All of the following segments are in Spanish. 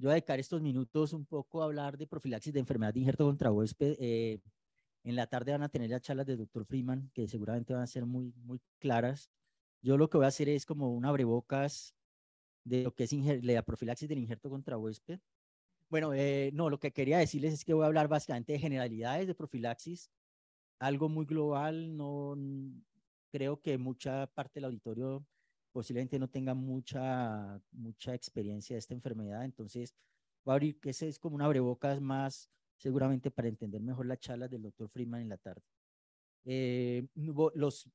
Yo voy a dedicar estos minutos un poco a hablar de profilaxis de enfermedad de injerto contra huésped. Eh, en la tarde van a tener las charlas del doctor Freeman, que seguramente van a ser muy, muy claras. Yo lo que voy a hacer es como un abrebocas de lo que es la profilaxis del injerto contra huésped. Bueno, eh, no, lo que quería decirles es que voy a hablar básicamente de generalidades de profilaxis, algo muy global, no creo que mucha parte del auditorio posiblemente no tenga mucha, mucha experiencia de esta enfermedad, entonces va a abrir, que ese es como un abrebocas más seguramente para entender mejor la charla del doctor Freeman en la tarde. Eh, los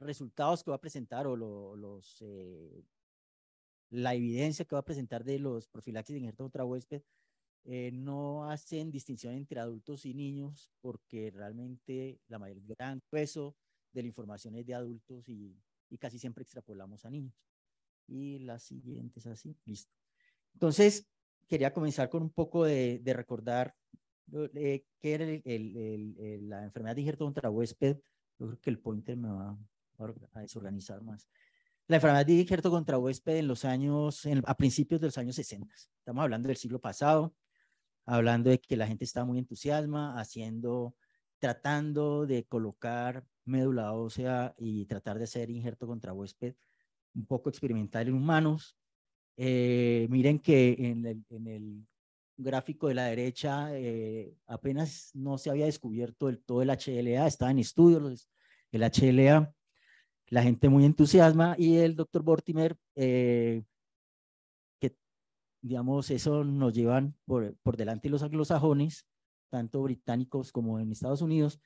resultados que va a presentar o los, eh, la evidencia que va a presentar de los profilaxis de injerto contra huésped eh, no hacen distinción entre adultos y niños porque realmente la mayor gran peso de la información es de adultos y y casi siempre extrapolamos a niños. Y las siguientes así, listo. Entonces, quería comenzar con un poco de, recordar eh, qué era la enfermedad de injerto contra huésped. Yo creo que el pointer me va a desorganizar más. La enfermedad de injerto contra huésped en los años, a principios de los años 60. Estamos hablando del siglo pasado, hablando de que la gente estaba muy entusiasma, haciendo, tratando de colocar médula ósea y tratar de hacer injerto contra huésped un poco experimental en humanos. Eh, miren que en el, gráfico de la derecha eh, apenas no se había descubierto el todo el HLA, estaba en estudios el HLA, la gente muy entusiasma y el doctor Bortimer, eh, que digamos, eso nos llevan por delante los anglosajones, tanto británicos como en Estados Unidos,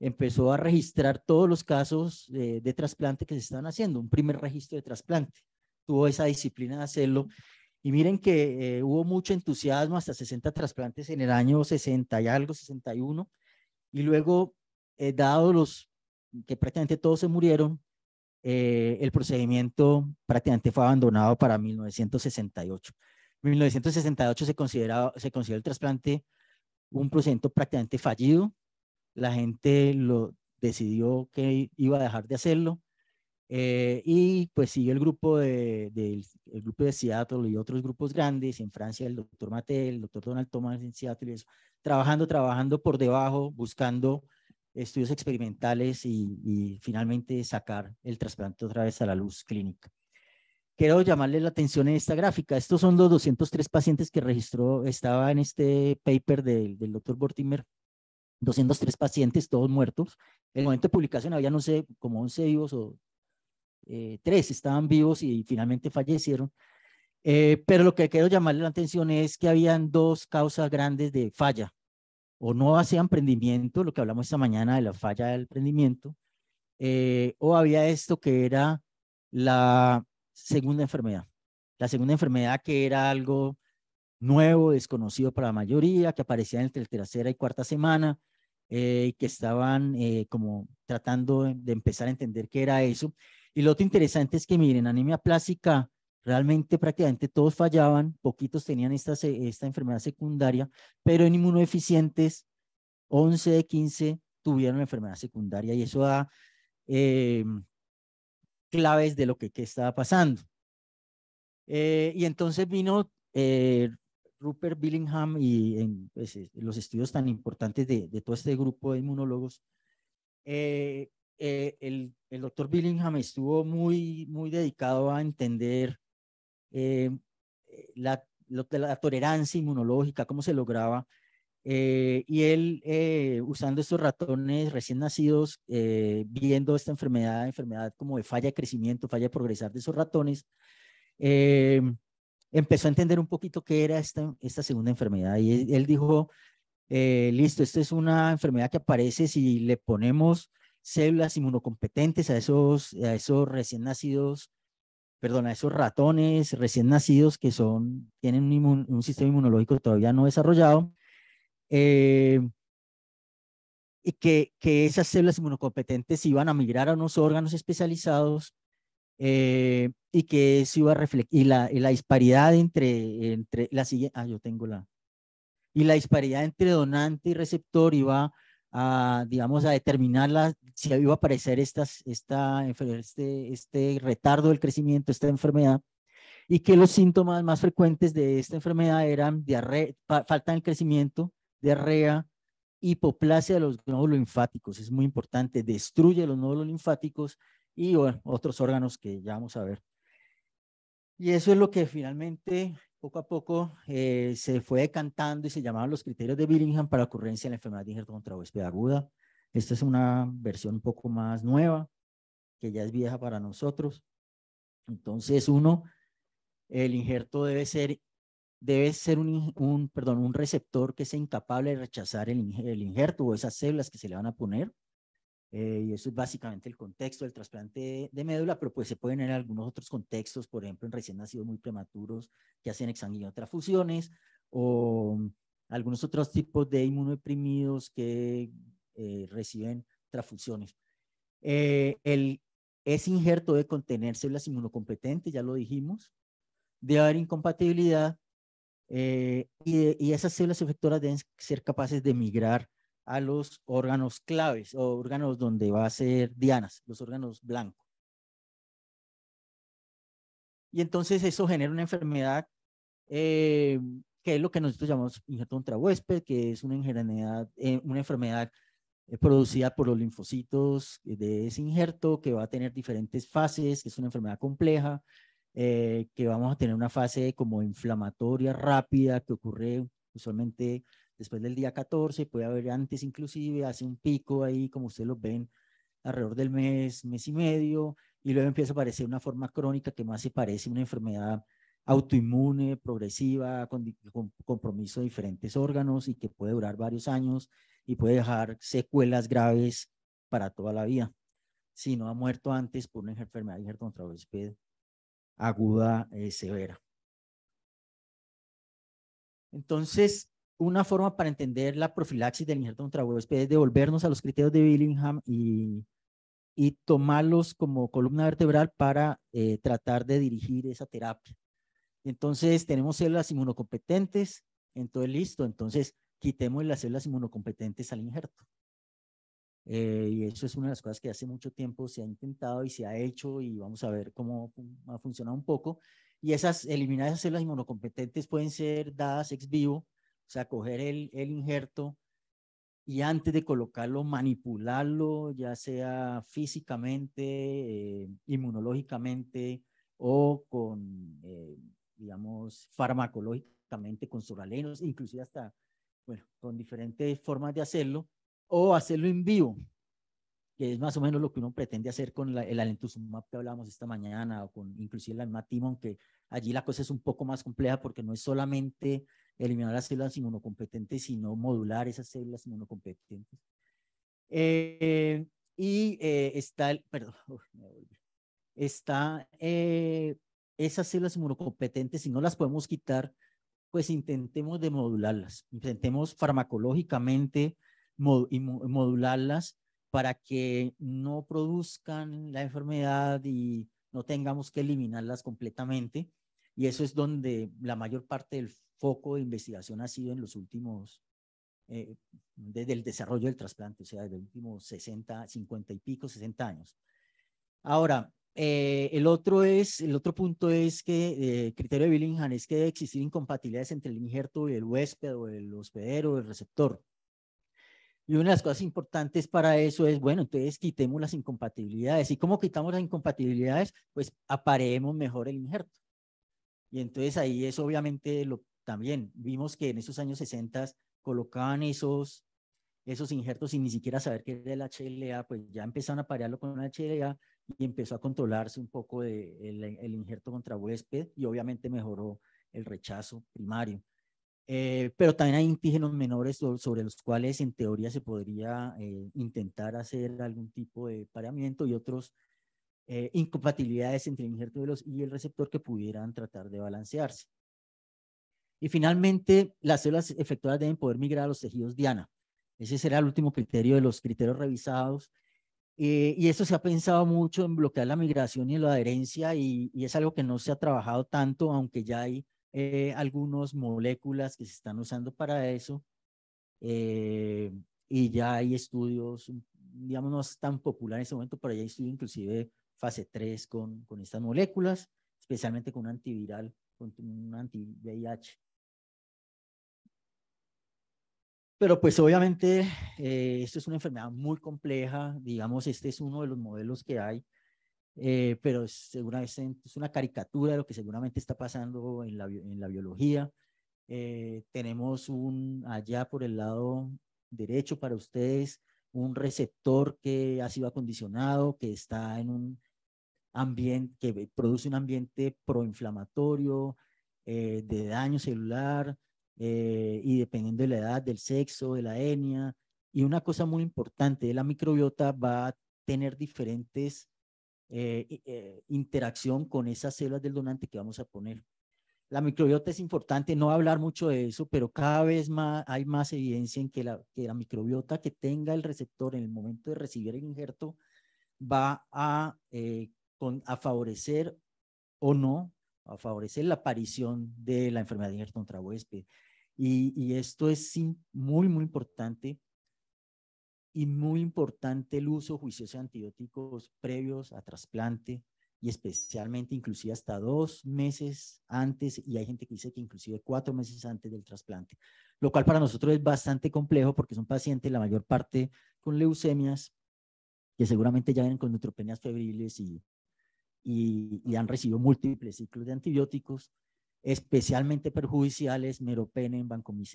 empezó a registrar todos los casos de trasplante que se estaban haciendo, un primer registro de trasplante. Tuvo esa disciplina de hacerlo. Y miren que eh, hubo mucho entusiasmo, hasta 60 trasplantes en el año 60 y algo, 61. Y luego, eh, dado los que prácticamente todos se murieron, eh, el procedimiento prácticamente fue abandonado para 1968. 1968 se, considera, se considera el trasplante un procedimiento prácticamente fallido, la gente lo decidió que iba a dejar de hacerlo eh, y pues siguió el grupo de, grupo de Seattle y otros grupos grandes en Francia, el doctor Mattel, el doctor Donald Thomas en Seattle y eso, trabajando, trabajando por debajo, buscando estudios experimentales y, finalmente sacar el trasplante otra vez a la luz clínica. Quiero llamarle la atención en esta gráfica. Estos son los 203 pacientes que registró, estaba en este paper del, del doctor Bortimer 203 pacientes, todos muertos. En el momento de publicación había, no sé, como 11 vivos o eh, 3 estaban vivos y finalmente fallecieron. Eh, pero lo que quiero llamarle la atención es que habían dos causas grandes de falla, o no hacían emprendimiento, lo que hablamos esta mañana de la falla del emprendimiento, eh, o había esto que era la segunda enfermedad. La segunda enfermedad que era algo nuevo, desconocido para la mayoría, que aparecía entre la tercera y cuarta semana, eh, que estaban eh, como tratando de empezar a entender qué era eso. Y lo otro interesante es que, miren, anemia plástica, realmente prácticamente todos fallaban, poquitos tenían esta, esta enfermedad secundaria, pero en inmunodeficientes, 11 de 15 tuvieron enfermedad secundaria y eso da eh, claves de lo que, que estaba pasando. y entonces vino Rupert Billingham y en, pues, los estudios tan importantes de, todo este grupo de inmunólogos, eh, eh, el, doctor Billingham estuvo muy, muy dedicado a entender eh, la, tolerancia inmunológica, cómo se lograba. y él, usando estos ratones recién nacidos, viendo esta enfermedad, enfermedad como de falla de crecimiento, falla de progresar de esos ratones, empezó a entender un poquito qué era esta, esta segunda enfermedad. Y él dijo, eh, listo, esta es una enfermedad que aparece si le ponemos células inmunocompetentes a esos, a esos recién nacidos, perdón, a esos ratones recién nacidos que son, tienen un, sistema inmunológico todavía no desarrollado, eh, y que, que esas células inmunocompetentes iban a migrar a unos órganos especializados eh, y que se iba a y la, la disparidad entre, entre la siguiente, ah, yo tengo la, y la disparidad entre donante y receptor iba a, digamos, a determinar la, si iba a aparecer estas, esta, este, este retardo del crecimiento, esta enfermedad, y que los síntomas más frecuentes de esta enfermedad eran diarrea, falta de crecimiento, diarrea, hipoplasia de los nódulos linfáticos, es muy importante, destruye los nódulos linfáticos y otros órganos que ya vamos a ver. Y eso es lo que finalmente, poco a poco, eh, se fue decantando y se llamaban los criterios de Billingham para ocurrencia de la enfermedad de injerto contra huésped aguda. Esta es una versión un poco más nueva, que ya es vieja para nosotros. Entonces, uno, el injerto debe ser, debe ser un, perdón, un receptor que sea incapable de rechazar el injerto o esas células que se le van a poner. Eh, y eso es básicamente el contexto del trasplante de médula, pero pues se pueden en algunos otros contextos, por ejemplo, en recién nacidos muy prematuros que hacen transfusiones o mm, algunos otros tipos de inmunodeprimidos que eh, reciben transfusiones. Eh, el, ese injerto debe contener células inmunocompetentes, ya lo dijimos, debe haber incompatibilidad eh, y, y esas células efectoras deben ser capaces de migrar a los órganos claves o órganos donde va a ser dianas, los órganos blancos. Y entonces eso genera una enfermedad eh, que es lo que nosotros llamamos injerto contra huésped, que es una enfermedad, eh, una enfermedad eh, producida por los linfocitos de ese injerto, que va a tener diferentes fases, que es una enfermedad compleja, que vamos a tener una fase como inflamatoria rápida que ocurre usualmente después del día 14, puede haber antes inclusive, hace un pico ahí, como ustedes lo ven, alrededor del mes, mes y medio, y luego empieza a aparecer una forma crónica que más se parece a una enfermedad autoinmune, progresiva, con, compromiso de diferentes órganos y que puede durar varios años y puede dejar secuelas graves para toda la vida. Si no ha muerto antes por una enfermedad de aguda eh, severa. Entonces, una forma para entender la profilaxis del injerto contra huésped es devolvernos a los criterios de Billingham y, tomarlos como columna vertebral para eh, tratar de dirigir esa terapia. Entonces, tenemos células inmunocompetentes, entonces listo, entonces quitemos las células inmunocompetentes al injerto. Eh, y eso es una de las cosas que hace mucho tiempo se ha intentado y se ha hecho y vamos a ver cómo ha funcionado un poco. Y esas, eliminar esas células inmunocompetentes pueden ser dadas ex vivo o sea, coger el, el injerto y antes de colocarlo, manipularlo, ya sea físicamente, eh, inmunológicamente o con, eh, digamos, farmacológicamente, con soralenos, inclusive hasta, bueno, con diferentes formas de hacerlo, o hacerlo en vivo, que es más o menos lo que uno pretende hacer con el alentuzumab que hablábamos esta mañana, o con inclusive el almatimon, que allí la cosa es un poco más compleja porque no es solamente eliminar las células inmunocompetentes, sino modular esas células inmunocompetentes. Eh, y eh, está, el, perdón, está eh, esas células inmunocompetentes, si no las podemos quitar, pues intentemos de modularlas, intentemos farmacológicamente modularlas para que no produzcan la enfermedad y no tengamos que eliminarlas completamente, y eso es donde la mayor parte del foco de investigación ha sido en los últimos, desde eh, el desarrollo del trasplante, o sea, desde los últimos 60, 50 y pico, 60 años. Ahora, eh, el, otro es, el otro punto es que eh, criterio de Billingham es que debe existir incompatibilidades entre el injerto y el huésped o el hospedero o el receptor. Y una de las cosas importantes para eso es, bueno, entonces quitemos las incompatibilidades. ¿Y cómo quitamos las incompatibilidades? Pues apareemos mejor el injerto. Y entonces ahí es obviamente lo también vimos que en esos años 60 colocaban esos esos injertos sin ni siquiera saber qué era el HLA, pues ya empezaron a parearlo con el HLA y empezó a controlarse un poco el, injerto contra huésped y obviamente mejoró el rechazo primario. Eh, pero también hay indígenas menores sobre los cuales en teoría se podría eh, intentar hacer algún tipo de pareamiento y otros eh, incompatibilidades entre el injerto y el receptor que pudieran tratar de balancearse. Y finalmente, las células efectoras deben poder migrar a los tejidos diana. Ese será el último criterio de los criterios revisados. Eh, y eso se ha pensado mucho en bloquear la migración y la adherencia y, es algo que no se ha trabajado tanto, aunque ya hay eh, algunas moléculas que se están usando para eso. Eh, y ya hay estudios, digamos, no es tan popular en ese momento, pero ya hay estudios inclusive fase 3 con, con estas moléculas, especialmente con un antiviral, con un anti-VIH. Pero pues obviamente eh, esto es una enfermedad muy compleja, digamos, este es uno de los modelos que hay, eh, pero es, es una caricatura de lo que seguramente está pasando en la, en la biología. Eh, tenemos un, allá por el lado derecho para ustedes, un receptor que ha sido acondicionado, que está en un ambiente, que produce un ambiente proinflamatorio, eh, de daño celular, eh, y dependiendo de la edad, del sexo, de la etnia. Y una cosa muy importante, la microbiota va a tener diferentes eh, eh interacción con esas células del donante que vamos a poner. La microbiota es importante, no hablar mucho de eso, pero cada vez más hay más evidencia en que la, que la microbiota que tenga el receptor en el momento de recibir el injerto va a eh, a favorecer o no, a favorecer la aparición de la enfermedad de Ayrton Trahuésped. Y, y esto es sí muy, muy importante y muy importante el uso juicioso de antibióticos previos a trasplante y especialmente inclusive hasta dos meses antes y hay gente que dice que inclusive cuatro meses antes del trasplante, lo cual para nosotros es bastante complejo porque son pacientes la mayor parte con leucemias que seguramente ya vienen con neutropenias febriles y, y, han recibido múltiples ciclos de antibióticos, especialmente perjudiciales, meropenen,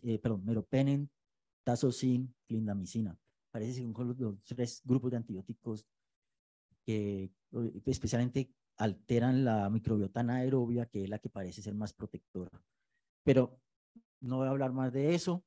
eh, perdón, meropenem, clindamicina. Parece que son los tres grupos de antibióticos que eh, especialmente alteran la microbiota anaerobia, que es la que parece ser más protectora. Pero no voy a hablar más de eso.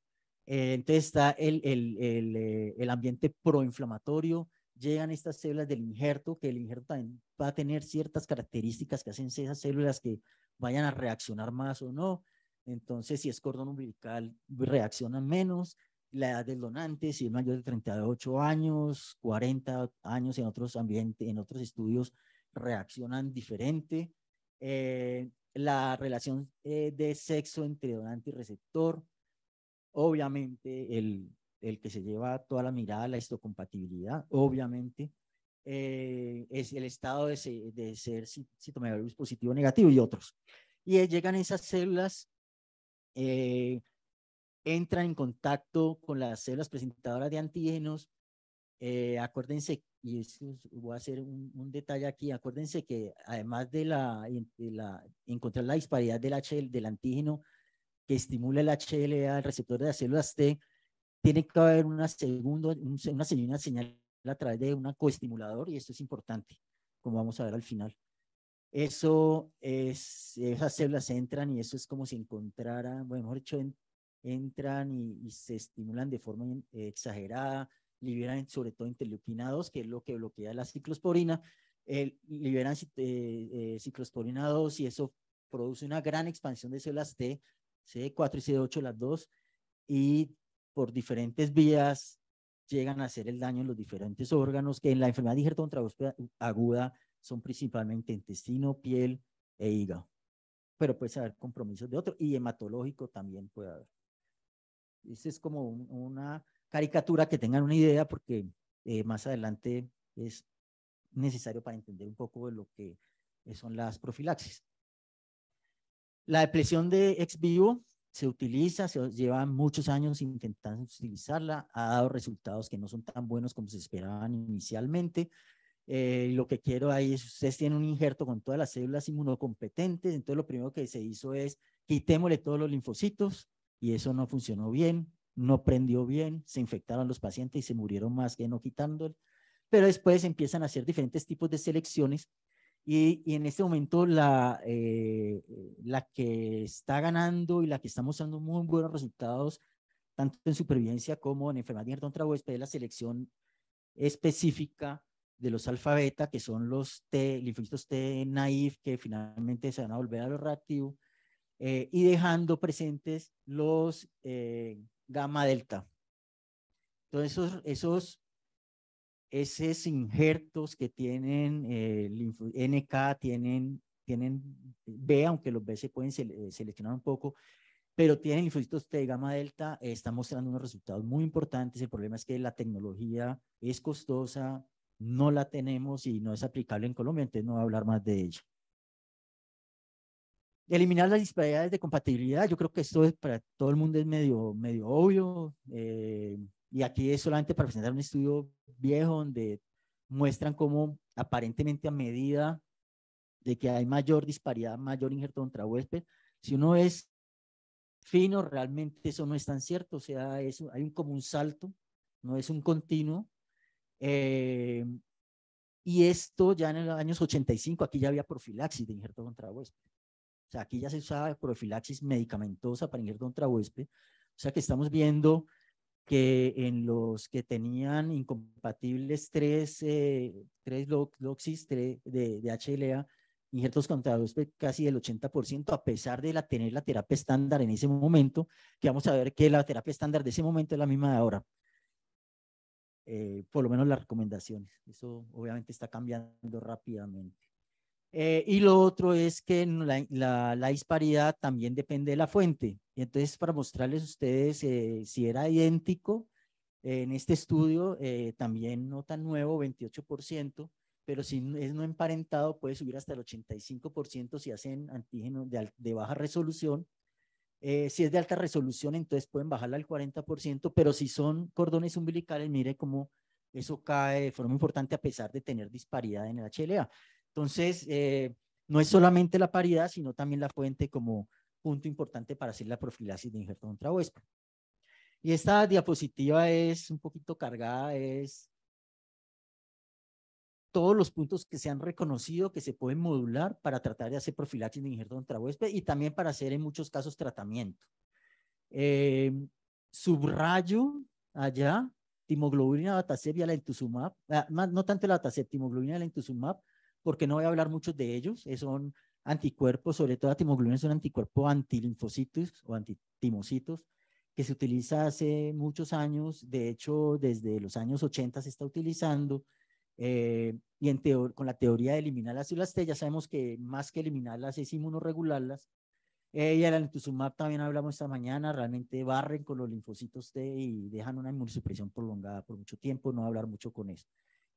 Eh, entonces está el, el, el, eh, el ambiente proinflamatorio, llegan estas células del injerto, que el injerto va a tener ciertas características que hacen esas células que vayan a reaccionar más o no. Entonces, si es cordón umbilical, reaccionan menos. La edad del donante, si es mayor de 38 años, 40 años en otros ambientes, en otros estudios, reaccionan diferente. Eh, la relación eh, de sexo entre donante y receptor. Obviamente, el, el que se lleva toda la mirada, la histocompatibilidad, obviamente, eh, es el estado de, de ser citomegalovirus positivo o negativo y otros. Y llegan esas células, eh, entran en contacto con las células presentadoras de antígenos. Eh, acuérdense, y voy a hacer un, detalle aquí, acuérdense que además de, la, la encontrar la disparidad del, HL, del antígeno que estimula el HLA, el receptor de las células T, tiene que haber una, segunda, una, señal a través de un coestimulador y esto es importante, como vamos a ver al final. Eso es, esas células entran y eso es como si encontrara, bueno, mejor dicho, entran y, se estimulan de forma exagerada, liberan sobre todo interleuquina 2, que es lo que bloquea la ciclosporina, liberan eh, eh, ciclosporina 2 y eso produce una gran expansión de células T, CD4 y CD8, las dos, y por diferentes vías llegan a hacer el daño en los diferentes órganos, que en la enfermedad digerton aguda son principalmente intestino, piel e hígado. Pero puede haber compromisos de otro y hematológico también puede haber. Esa es como una caricatura que tengan una idea porque eh, más adelante es necesario para entender un poco de lo que son las profilaxis. La depresión de ex vivo se utiliza, se lleva muchos años intentando utilizarla, ha dado resultados que no son tan buenos como se esperaban inicialmente. Eh, lo que quiero ahí es, ustedes tienen un injerto con todas las células inmunocompetentes, entonces lo primero que se hizo es quitémosle todos los linfocitos y eso no funcionó bien, no prendió bien, se infectaron los pacientes y se murieron más que no quitándole. Pero después empiezan a hacer diferentes tipos de selecciones y, en este momento la, eh, la que está ganando y la que está mostrando muy buenos resultados, tanto en supervivencia como en enfermedad contra huésped, es la selección específica de los alfabeta, que son los T, linfocitos T naif, que finalmente se van a volver a lo reactivo, eh, y dejando presentes los eh, gamma delta. Entonces, esos, esos esos injertos que tienen eh, NK, tienen, tienen B, aunque los B se pueden eh, seleccionar un poco, pero tienen linfocitos T de gama delta, están está mostrando unos resultados muy importantes. El problema es que la tecnología es costosa, no la tenemos y no es aplicable en Colombia, entonces no voy a hablar más de ello. Eliminar las disparidades de compatibilidad, yo creo que esto para todo el mundo es medio, medio obvio. Eh, y aquí es solamente para presentar un estudio viejo donde muestran cómo aparentemente a medida de que hay mayor disparidad, mayor injerto contra huésped, si uno es fino, realmente eso no es tan cierto, o sea, hay un, como un salto, no es un continuo. Eh, y esto ya en los años 85, aquí ya había profilaxis de injerto contra huésped. O sea, aquí ya se usaba profilaxis medicamentosa para injerto contra huésped. O sea, que estamos viendo que en los que tenían incompatibles tres, eh, tres LOXIS de, de HLA, injertos contados casi el 80%, a pesar de la, tener la terapia estándar en ese momento, que vamos a ver que la terapia estándar de ese momento es la misma de ahora. Eh, por lo menos las recomendaciones. Eso obviamente está cambiando rápidamente. Eh, y lo otro es que la disparidad también depende de la fuente. Y entonces para mostrarles a ustedes eh, si era idéntico, eh, en este estudio eh, también no tan nuevo, 28%, pero si es no emparentado puede subir hasta el 85% si hacen antígenos de, de baja resolución. si es de alta resolución, entonces pueden bajarla al 40%, pero si son cordones umbilicales, mire cómo eso cae de forma importante a pesar de tener disparidad en el HLA. Entonces, no es solamente la paridad, sino también la fuente como punto importante para hacer la profilaxis de injerto contra huésped. Y esta diapositiva es un poquito cargada, es todos los puntos que se han reconocido que se pueden modular para tratar de hacer profilaxis de injerto contra huésped y también para hacer en muchos casos tratamiento. Eh, subrayo allá timoglobulina Batacep y ah, más no tanto la Batacep, timoglobulina y porque no voy a hablar mucho de ellos, eh, son anticuerpos, sobre todo la timoglobulina es un anticuerpo antilinfocitos o antitimocitos que se utiliza hace muchos años, de hecho desde los años 80 se está utilizando eh, y con la teoría de eliminar las células T ya sabemos que más que eliminarlas es inmunorregularlas, eh, y el alentuzumab también hablamos esta mañana, realmente barren con los linfocitos T y dejan una inmunosupresión prolongada por mucho tiempo, no hablar mucho con eso.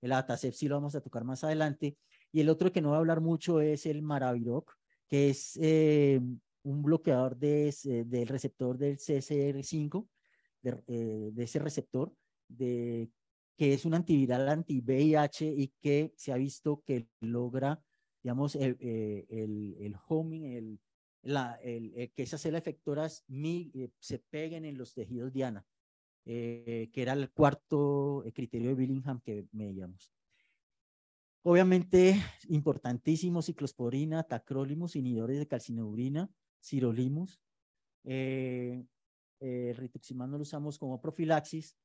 El Atasep sí lo vamos a tocar más adelante. Y el otro que no voy a hablar mucho es el Maraviroc, que es eh, un bloqueador de, del receptor del CCR5, eh, de, ese receptor, de, que es un antiviral anti-VIH y que se ha visto que logra, digamos, el, eh, homing, el, la, el, que esas células efectoras se peguen en los tejidos diana. Eh, que era el cuarto eh, criterio de Billingham que medíamos. Obviamente, importantísimo ciclosporina, tacrolimus, inhibidores de calcineurina, sirolimus. Eh, rituximab no lo usamos como profilaxis.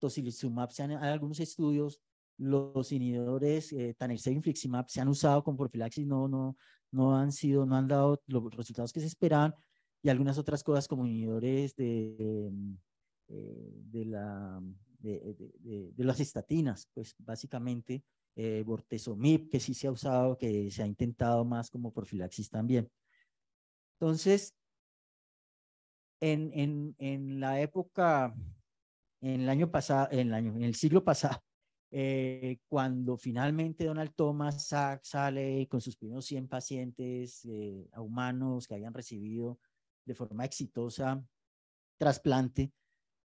Tocilizumab, se han, hay algunos estudios, los inhibidores, eh, y infliximab, se han usado como profilaxis, no, no, no han sido, no han dado los resultados que se esperaban. Y algunas otras cosas como inhibidores de, eh, de, las estatinas, pues básicamente eh, bortezomib, que sí se ha usado, que se ha intentado más como profilaxis también. Entonces, en, la época, en el año pasado, en el, siglo pasado, eh, cuando finalmente Donald Thomas sale con sus primeros 100 pacientes eh, humanos que habían recibido de forma exitosa trasplante,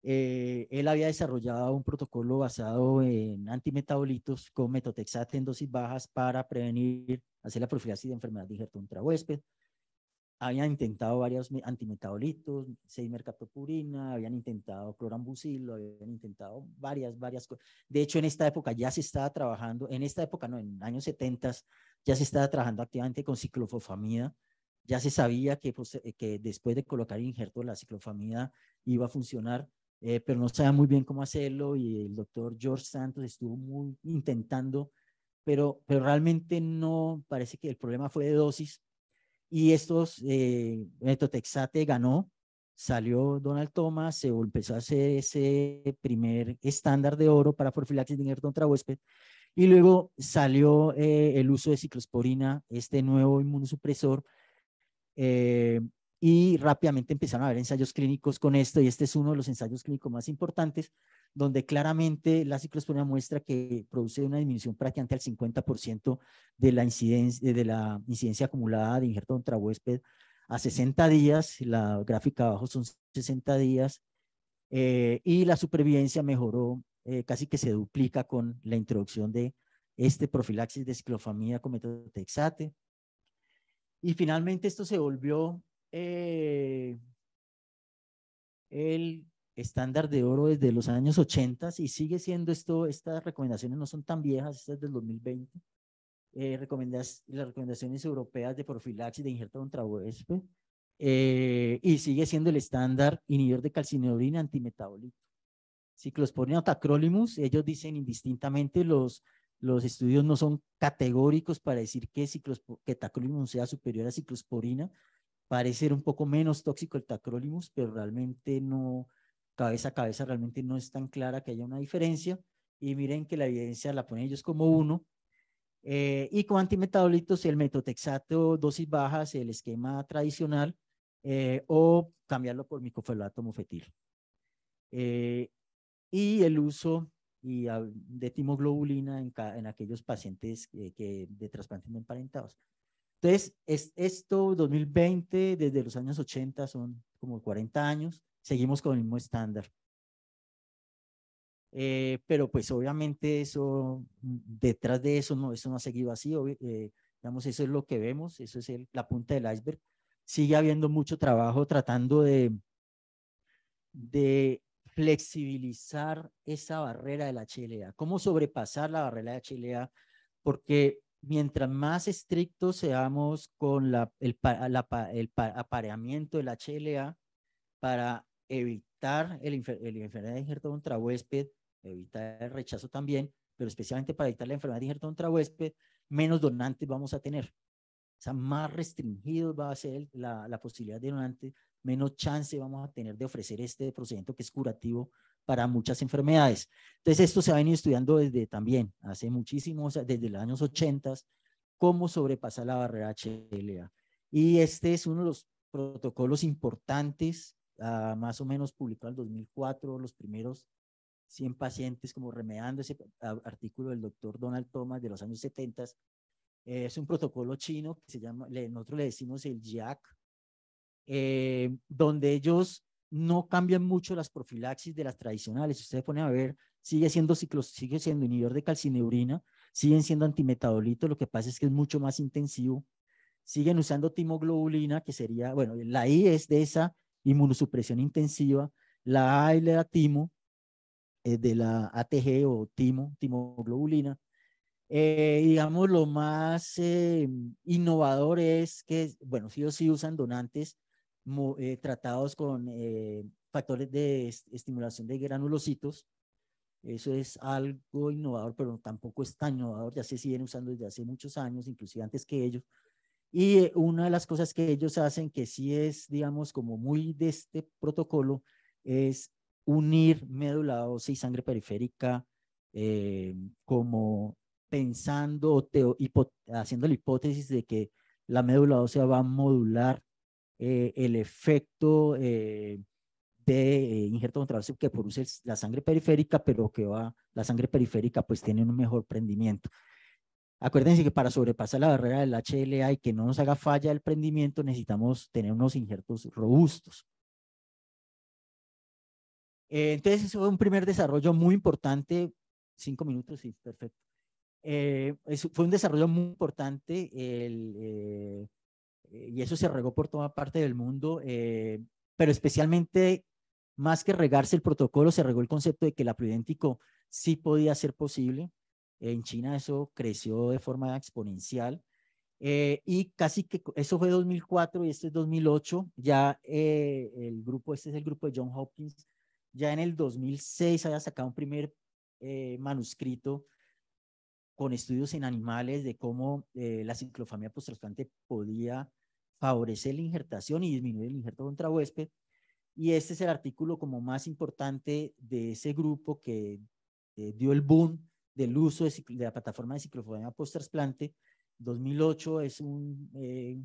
eh, él había desarrollado un protocolo basado en antimetabolitos con metotrexate en dosis bajas para prevenir, hacer la profilaxis de enfermedad injerto ultrahuésped. Habían intentado varios antimetabolitos, 6-mercaptopurina, habían intentado clorambucilo, habían intentado varias, varias cosas. De hecho, en esta época ya se estaba trabajando, en esta época no, en años 70 ya se estaba trabajando activamente con ciclofosfamida, ya se sabía que, pues, eh, que después de colocar injerto la ciclofamida iba a funcionar. Eh, pero no sabía muy bien cómo hacerlo y el doctor George Santos estuvo muy intentando, pero, pero realmente no, parece que el problema fue de dosis. Y estos, eh, Metotrexate ganó, salió Donald Thomas, se empezó a hacer ese primer estándar de oro para profilaxis de contra huésped. Y luego salió eh, el uso de ciclosporina, este nuevo inmunosupresor, eh, y rápidamente empezaron a haber ensayos clínicos con esto y este es uno de los ensayos clínicos más importantes donde claramente la ciclosporina muestra que produce una disminución prácticamente al 50% de la, incidencia, eh, de la incidencia acumulada de injerto huésped a 60 días, la gráfica abajo son 60 días, eh, y la supervivencia mejoró, eh, casi que se duplica con la introducción de este profilaxis de ciclofamida con metotexate. Y finalmente esto se volvió eh, el estándar de oro desde los años 80 y sigue siendo esto, estas recomendaciones no son tan viejas, estas es del 2020. Eh, las recomendaciones europeas de profilaxis de injerto contra huésped eh, y sigue siendo el estándar inhibidor de calcineurina antimetabolito. Ciclosporina o tacrolimus, ellos dicen indistintamente, los, los estudios no son categóricos para decir que, que tacrolimus sea superior a ciclosporina, parecer un poco menos tóxico el tacrolimus, pero realmente no, cabeza a cabeza, realmente no es tan clara que haya una diferencia. Y miren que la evidencia la ponen ellos como uno. Eh, y con antimetabolitos, el metotexato, dosis bajas, el esquema tradicional, eh, o cambiarlo por micofenolato mofetil. Eh, y el uso y de timoglobulina en, aquellos pacientes de trasplantes no emparentados. Entonces, es, esto 2020, desde los años 80, son como 40 años, seguimos con el mismo estándar. Eh, pero pues obviamente eso, mm, detrás de eso, no, eso no ha seguido así, eh, digamos, eso es lo que vemos, eso es la punta del iceberg. Sigue habiendo mucho trabajo tratando de, de flexibilizar esa barrera de la HLA, cómo sobrepasar la barrera de la HLA, porque mientras más estrictos seamos con el, apareamiento del HLA para evitar el, enfermedad de injerto contra huésped, evitar el rechazo también, pero especialmente para evitar la enfermedad de injerto contra huésped, menos donantes vamos a tener. O sea, más restringido va a ser la, la posibilidad de donantes, menos chance vamos a tener de ofrecer este procedimiento que es curativo para muchas enfermedades. Entonces, esto se ha venido estudiando desde también, hace muchísimos, desde los años 80, cómo sobrepasar la barrera HLA. Y este es uno de los protocolos importantes, ah, más o menos publicado en 2004, los primeros 100 pacientes, como remedando ese artículo del doctor Donald Thomas de los años 70. Es un protocolo chino que se llama, nosotros le decimos el JAC, eh, donde ellos no cambian mucho las profilaxis de las tradicionales. ustedes ponen a ver, sigue siendo ciclos, sigue siendo inhibidor de calcineurina, siguen siendo antimetabolitos, lo que pasa es que es mucho más intensivo. Siguen usando timoglobulina, que sería, bueno, la I es de esa inmunosupresión intensiva, la A y la timo, es eh, de la ATG o timo, timoglobulina. Eh, digamos, lo más eh, innovador es que, bueno, sí o sí usan donantes eh, tratados con eh, factores de estimulación de granulocitos. Eso es algo innovador, pero tampoco es tan innovador, ya se siguen usando desde hace muchos años, inclusive antes que ellos. Y eh, una de las cosas que ellos hacen, que sí es, digamos, como muy de este protocolo, es unir médula ósea y sangre periférica como pensando o haciendo la hipótesis de que la médula ósea va a modular eh, el efecto eh, de eh, injerto contraceptivo que produce la sangre periférica, pero que va, la sangre periférica pues tiene un mejor prendimiento. Acuérdense que para sobrepasar la barrera del HLA y que no nos haga falla el prendimiento, necesitamos tener unos injertos robustos. Entonces, eso fue un primer desarrollo muy importante. Cinco minutos, sí, perfecto. fue un desarrollo muy importante el, eh, y eso se regó por toda parte del mundo, eh, pero especialmente más que regarse el protocolo, se regó el concepto de que el apriodéntico sí podía ser posible. En China eso creció de forma exponencial. Eh, y casi que eso fue 2004 y este es 2008. Ya el grupo, este es el grupo de John Hopkins, ya en el 2006 había sacado un primer manuscrito con estudios en animales de cómo la ciclofamia postrastante podía favorecer la injertación y disminuir el injerto contra huésped. Y este es el artículo como más importante de ese grupo que eh, dio el boom del uso de, la plataforma de ciclofonía post-trasplante. 2008 es un eh,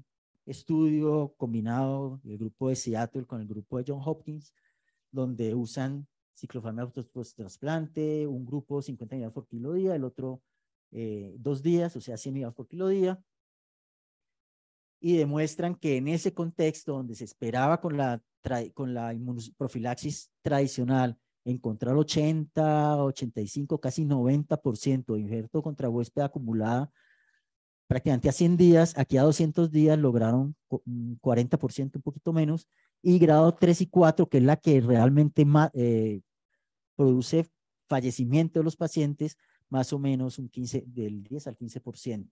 estudio combinado, del grupo de Seattle con el grupo de John Hopkins, donde usan ciclofamia post-trasplante, un grupo 50 unidades por kilo día, el otro eh, dos días, o sea, 100 unidades por kilo día y demuestran que en ese contexto donde se esperaba con la, con la profilaxis tradicional encontrar 80, 85, casi 90% de injerto contra huésped acumulada, prácticamente a 100 días, aquí a 200 días lograron 40%, mm, un poquito menos, y grado 3 y 4, que es la que realmente eh, produce fallecimiento de los pacientes, más o menos un 15, del 10 al 15%.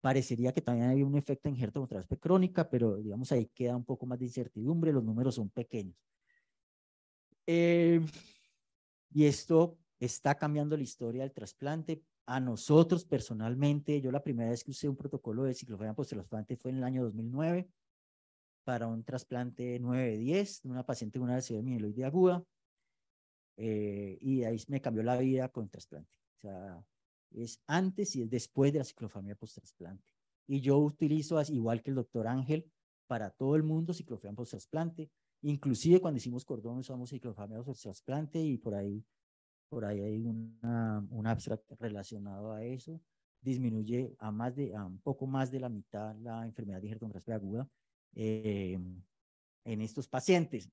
Parecería que también hay un efecto injerto contra crónica, pero digamos ahí queda un poco más de incertidumbre, los números son pequeños. Eh, y esto está cambiando la historia del trasplante. A nosotros personalmente, yo la primera vez que usé un protocolo de ciclofenia post-trasplante fue en el año 2009 para un trasplante 9-10 de una paciente con una lesión mieloide aguda. Eh, y ahí me cambió la vida con trasplante. O sea, es antes y es después de la ciclofamia post-trasplante. Y yo utilizo, igual que el doctor Ángel, para todo el mundo ciclofamia post-trasplante. Inclusive cuando hicimos cordones usamos ciclofamia post-trasplante y por ahí, por ahí hay un abstract relacionado a eso. Disminuye a, más de, un poco más de la mitad la enfermedad de aguda eh, en estos pacientes.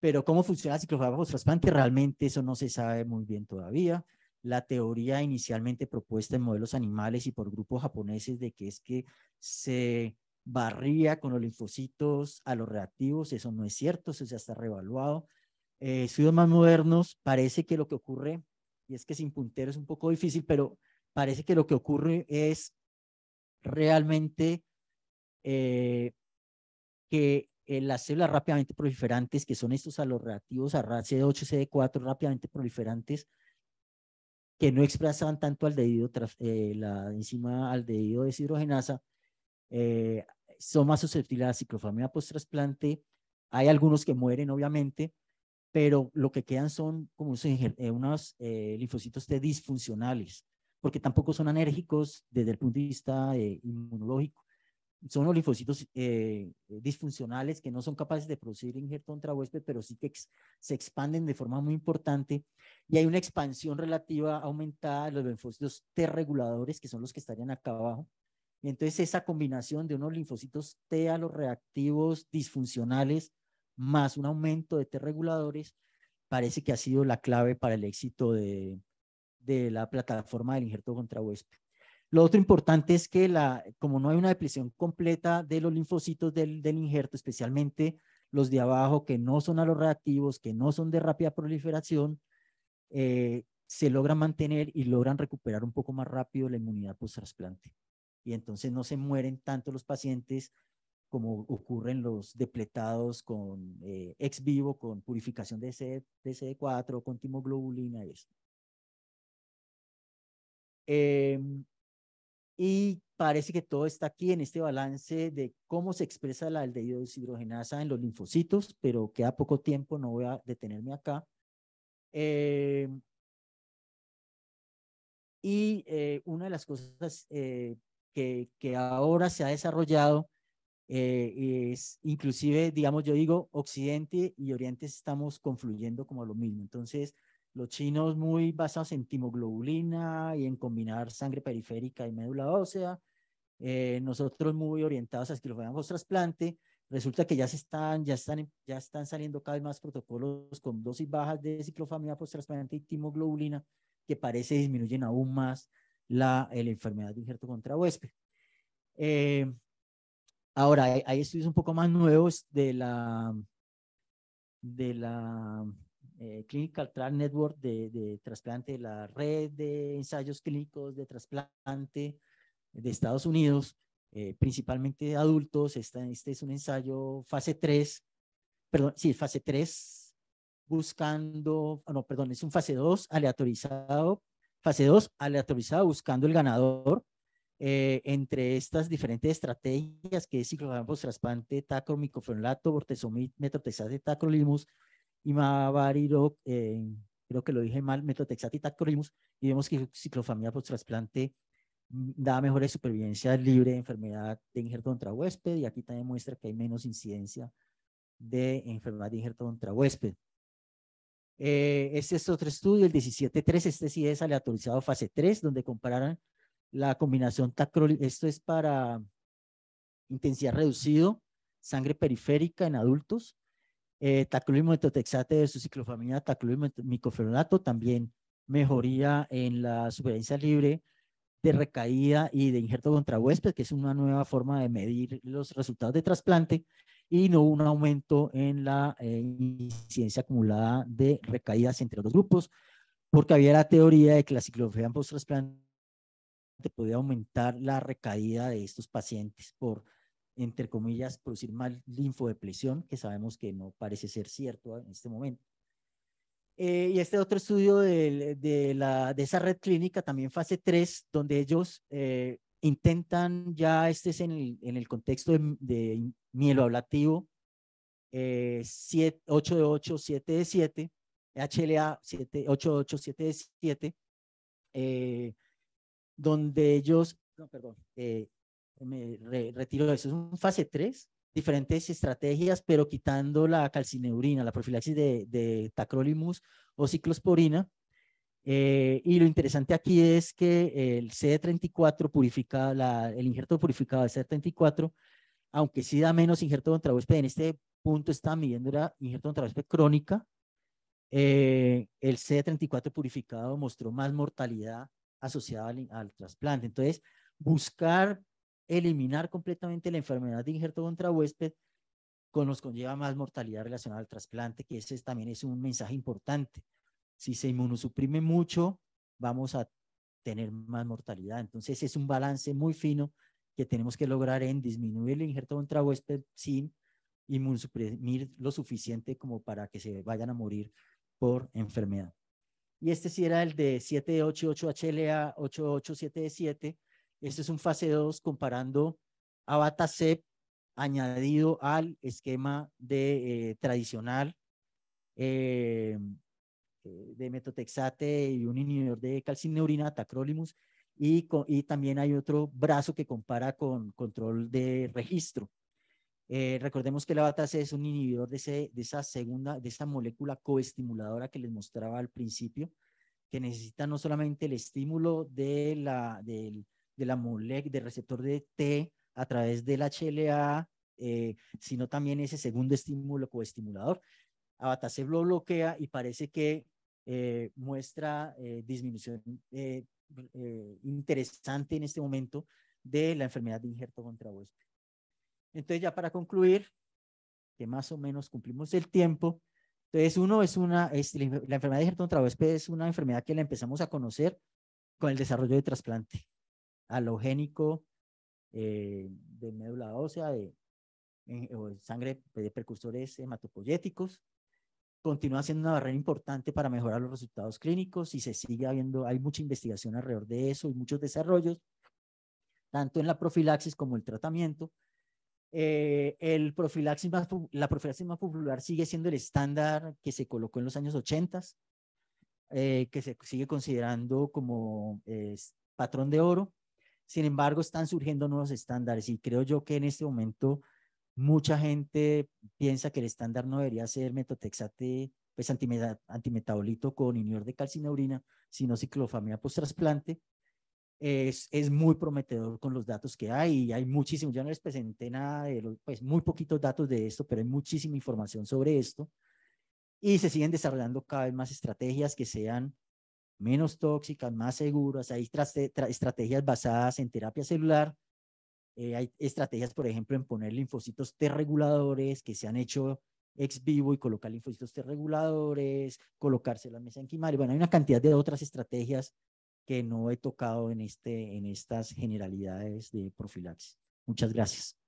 Pero cómo funciona la ciclofamia post-trasplante, realmente eso no se sabe muy bien todavía la teoría inicialmente propuesta en modelos animales y por grupos japoneses de que es que se barría con los linfocitos a los reactivos, eso no es cierto, eso ya está revaluado. Eh, estudios más modernos, parece que lo que ocurre, y es que sin puntero es un poco difícil, pero parece que lo que ocurre es realmente eh, que eh, las células rápidamente proliferantes, que son estos a los reactivos a cd 8 CD4 rápidamente proliferantes, que no expresaban tanto aldehído, eh, la enzima aldehído deshidrogenasa, eh, son más susceptibles a la ciclofamina post-trasplante. Hay algunos que mueren, obviamente, pero lo que quedan son como unos eh, eh, linfocitos T disfuncionales, porque tampoco son anérgicos desde el punto de vista eh, inmunológico son los linfocitos eh, disfuncionales que no son capaces de producir injerto contra huésped, pero sí que se expanden de forma muy importante. Y hay una expansión relativa aumentada de los linfocitos T reguladores, que son los que estarían acá abajo. entonces esa combinación de unos linfocitos T a los reactivos disfuncionales más un aumento de T reguladores parece que ha sido la clave para el éxito de, de la plataforma del injerto contra huésped. Lo otro importante es que la, como no hay una depresión completa de los linfocitos del, del injerto, especialmente los de abajo que no son a los reactivos, que no son de rápida proliferación, eh, se logran mantener y logran recuperar un poco más rápido la inmunidad post-trasplante. Y entonces no se mueren tanto los pacientes como ocurren los depletados con eh, ex vivo, con purificación de, CD, de CD4, con timoglobulina y eso. Em, y parece que todo está aquí en este balance de cómo se expresa la aldehído deshidrogenasa en los linfocitos, pero queda poco tiempo, no voy a detenerme acá. Eh, y eh, una de las cosas eh, que, que, ahora se ha desarrollado es, inclusive, digamos, yo digo, Occidente y Oriente estamos confluyendo como lo mismo. Entonces, los chinos muy basados en timoglobulina y en combinar sangre periférica y médula ósea. Eh, nosotros muy orientados a post trasplante. Resulta que ya se están, ya están, ya están saliendo cada vez más protocolos con dosis bajas de ciclofamia post-trasplante y timoglobulina que parece disminuyen aún más la, eh, enfermedad de injerto contra huésped. Eh, ahora, hay, hay, estudios un poco más nuevos de la, de la eh, Clinical Trial Network de, de, trasplante, la red de ensayos clínicos de trasplante de Estados Unidos, eh, principalmente de adultos. Esta, este es un ensayo fase 3, perdón, sí, fase 3, buscando, ah, no, perdón, es un fase 2 aleatorizado, fase 2 aleatorizado buscando el ganador. Eh, entre estas diferentes estrategias que es ciclogramos trasplante, tacromicofenolato, bortezomib, metotrexato, tacrolimus, más eh, creo que lo dije mal, metotrexato y tacrolimus, y vemos que ciclofamia post trasplante mm, da mejores supervivencia libre de enfermedad de injerto contra huésped, y aquí también muestra que hay menos incidencia de enfermedad de injerto contra huésped. Eh, este es otro estudio, el 17.3, este sí es aleatorizado fase 3, donde compararon la combinación tacrolimus, esto es para intensidad reducido, sangre periférica en adultos, eh, de su ciclofamina, tacrolimus micofenolato, también mejoría en la supervivencia libre de recaída y de injerto contra huésped, que es una nueva forma de medir los resultados de trasplante, y no un aumento en la eh, incidencia acumulada de recaídas entre los grupos, porque había la teoría de que la ciclofamina post-trasplante podía aumentar la recaída de estos pacientes por entre comillas, producir mal linfodepresión, que sabemos que no parece ser cierto ah, en este momento. Eh, y este otro estudio de, de, la, de, esa red clínica, también fase 3, donde ellos eh, intentan, ya este es en el, en el contexto de, de mielo ablativo, eh, 7, 8 de 8, 7 de 7, HLA 7, 8 de 8, 7 de 7, eh, donde ellos, no, perdón, eh, me retiro eso. Es un fase 3, diferentes estrategias, pero quitando la calcineurina, la profilaxis de, tacrolimus o ciclosporina. Eh, y lo interesante aquí es que el CD34 purifica, la, el injerto purificado de CD34, aunque sí da menos injerto contra huésped, en este punto está midiendo la injerto contra huésped crónica, eh, el CD34 purificado mostró más mortalidad asociada al, al, trasplante. Entonces, buscar eliminar completamente la enfermedad de injerto contra huésped, con los conlleva más mortalidad relacionada al trasplante, que ese también es un mensaje importante. Si se inmunosuprime mucho, vamos a tener más mortalidad. Entonces es un balance muy fino que tenemos que lograr en disminuir el injerto contra huésped sin inmunosuprimir lo suficiente como para que se vayan a morir por enfermedad. Y este sí era el de 788HLA 8877. Este es un fase 2 comparando a añadido al esquema de, eh, tradicional eh, eh, de metotexate y un inhibidor de calcineurina, tacrolimus, y, y, también hay otro brazo que compara con control de registro. recordemos que la batase es un inhibidor de, ese, de, esa segunda, de esa molécula coestimuladora que les mostraba al principio, que necesita no solamente el estímulo de la, del de la MOLEC, del receptor de T a través del HLA, eh, sino también ese segundo estímulo coestimulador. Abataceb lo bloquea y parece que eh, muestra eh, disminución interesante en este momento de la enfermedad de injerto contra huésped Entonces, ya para concluir, que más o menos cumplimos el tiempo. Entonces, uno es una, la enfermedad de injerto contra huésped es una enfermedad que la empezamos a conocer con el desarrollo de trasplante alogénico eh, de médula ósea, de, eh, o sangre de precursores hematopoyéticos. Continúa siendo una barrera importante para mejorar los resultados clínicos y se sigue habiendo, hay mucha investigación alrededor de eso y muchos desarrollos, tanto en la profilaxis como el tratamiento. Eh, el profilaxis la profilaxis más popular sigue siendo el estándar que se colocó en los años 80, eh, que se sigue considerando como patrón de oro. Sin embargo, están surgiendo nuevos estándares y creo yo que en este momento mucha gente piensa que el estándar no debería ser metotexate, pues antimetabolito con inhibidor de calcineurina, sino ciclofamia post-trasplante. Es, es, muy prometedor con los datos que hay y hay muchísimos, yo no les presenté nada, de pues muy poquitos datos de esto, pero hay muchísima información sobre esto y se siguen desarrollando cada vez más estrategias que sean menos tóxicas, más seguras. Hay estrategias basadas en terapia celular. Eh, hay estrategias, por ejemplo, en poner linfocitos T reguladores que se han hecho ex vivo y colocar linfocitos T reguladores, colocarse la mesa quimaria. Bueno, hay una cantidad de otras estrategias que no he tocado en, este, en estas generalidades de profilaxis. Muchas gracias.